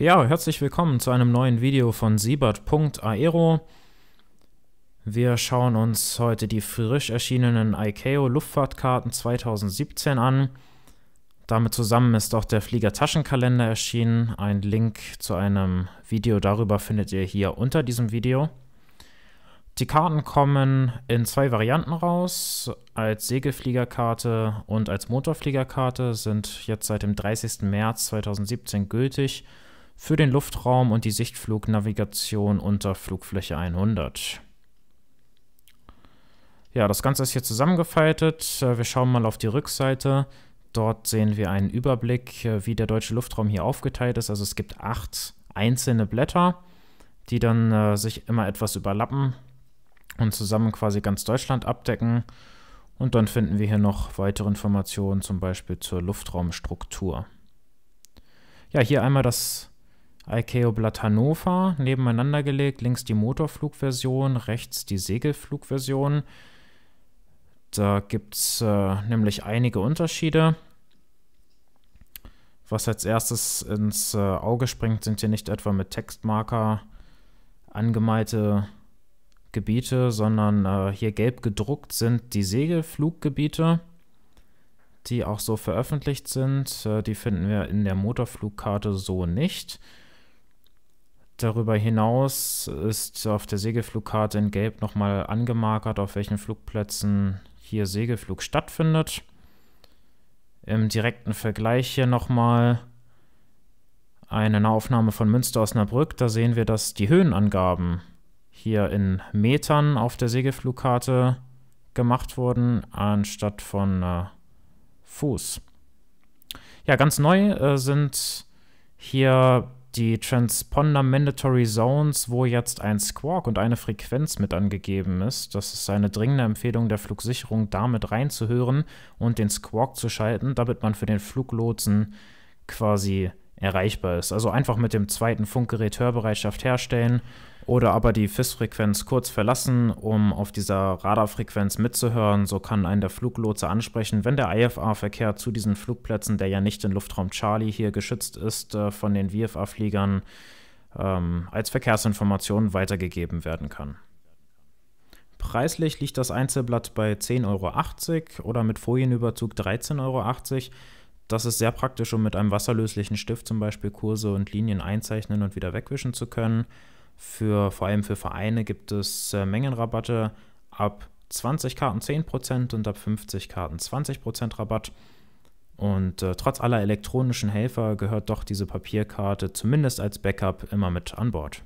Ja, herzlich willkommen zu einem neuen Video von siebert.aero. Wir schauen uns heute die frisch erschienenen ICAO Luftfahrtkarten 2017 an. Damit zusammen ist auch der Fliegertaschenkalender erschienen. Ein Link zu einem Video darüber findet ihr hier unter diesem Video. Die Karten kommen in zwei Varianten raus, als Segelfliegerkarte und als Motorfliegerkarte, sind jetzt seit dem 30. März 2017 gültig für den Luftraum und die Sichtflugnavigation unter Flugfläche 100. Ja, das Ganze ist hier zusammengefaltet. Äh, wir schauen mal auf die Rückseite. Dort sehen wir einen Überblick, äh, wie der deutsche Luftraum hier aufgeteilt ist. Also es gibt acht einzelne Blätter, die dann äh, sich immer etwas überlappen und zusammen quasi ganz Deutschland abdecken. Und dann finden wir hier noch weitere Informationen, zum Beispiel zur Luftraumstruktur. Ja, hier einmal das ICAO Blatt Hannover nebeneinander gelegt. Links die Motorflugversion, rechts die Segelflugversion. Da gibt es äh, nämlich einige Unterschiede. Was als erstes ins äh, Auge springt, sind hier nicht etwa mit Textmarker angemalte Gebiete, sondern äh, hier gelb gedruckt sind die Segelfluggebiete, die auch so veröffentlicht sind. Äh, die finden wir in der Motorflugkarte so nicht. Darüber hinaus ist auf der Segelflugkarte in Gelb nochmal angemarkert, auf welchen Flugplätzen hier Segelflug stattfindet. Im direkten Vergleich hier nochmal eine Aufnahme von Münster Osnabrück. Da sehen wir, dass die Höhenangaben hier in Metern auf der Segelflugkarte gemacht wurden, anstatt von äh, Fuß. Ja, ganz neu äh, sind hier die Transponder Mandatory Zones, wo jetzt ein Squawk und eine Frequenz mit angegeben ist. Das ist eine dringende Empfehlung der Flugsicherung, damit reinzuhören und den Squawk zu schalten, damit man für den Fluglotsen quasi erreichbar ist. Also einfach mit dem zweiten Funkgerät Hörbereitschaft herstellen oder aber die FIS-Frequenz kurz verlassen, um auf dieser Radarfrequenz mitzuhören. So kann einen der Fluglotse ansprechen, wenn der IFA-Verkehr zu diesen Flugplätzen, der ja nicht in Luftraum Charlie hier geschützt ist, äh, von den VFA-Fliegern ähm, als Verkehrsinformation weitergegeben werden kann. Preislich liegt das Einzelblatt bei 10,80 Euro oder mit Folienüberzug 13,80 Euro. Das ist sehr praktisch, um mit einem wasserlöslichen Stift zum Beispiel Kurse und Linien einzeichnen und wieder wegwischen zu können. Für, vor allem für Vereine gibt es äh, Mengenrabatte ab 20 Karten 10% und ab 50 Karten 20% Rabatt. Und äh, trotz aller elektronischen Helfer gehört doch diese Papierkarte zumindest als Backup immer mit an Bord.